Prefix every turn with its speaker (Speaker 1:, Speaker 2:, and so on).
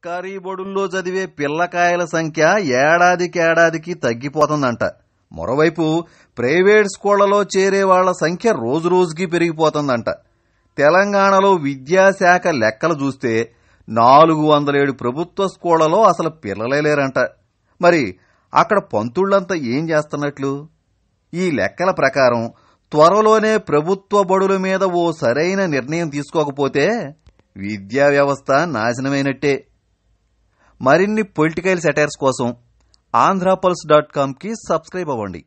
Speaker 1: సర్కారీ బడుల్లో చదివే పిల్లకాయల సంఖ్య ఏడాదికేడాదికి తగ్గిపోతుందంట మరోవైపు ప్రైవేట్ స్కూళ్లలో చేరే వాళ్ల సంఖ్య రోజురోజుకి పెరిగిపోతుందంట తెలంగాణలో విద్యాశాఖ లెక్కలు చూస్తే నాలుగు వందల ఏడు ప్రభుత్వ స్కూళ్లలో అసలు పిల్లలే లేరంట మరి అక్కడ పంతుళ్ళంతా ఏం చేస్తున్నట్లు ఈ లెక్కల ప్రకారం త్వరలోనే ప్రభుత్వ బడుల మీద ఓ సరైన నిర్ణయం తీసుకోకపోతే విద్యా వ్యవస్థ నాశనమైనట్టే మరిన్ని పొలిటికల్ సెటైర్స్ కోసం ఆంధ్ర పల్స్ డాట్ కామ్కి సబ్స్క్రైబ్ అవ్వండి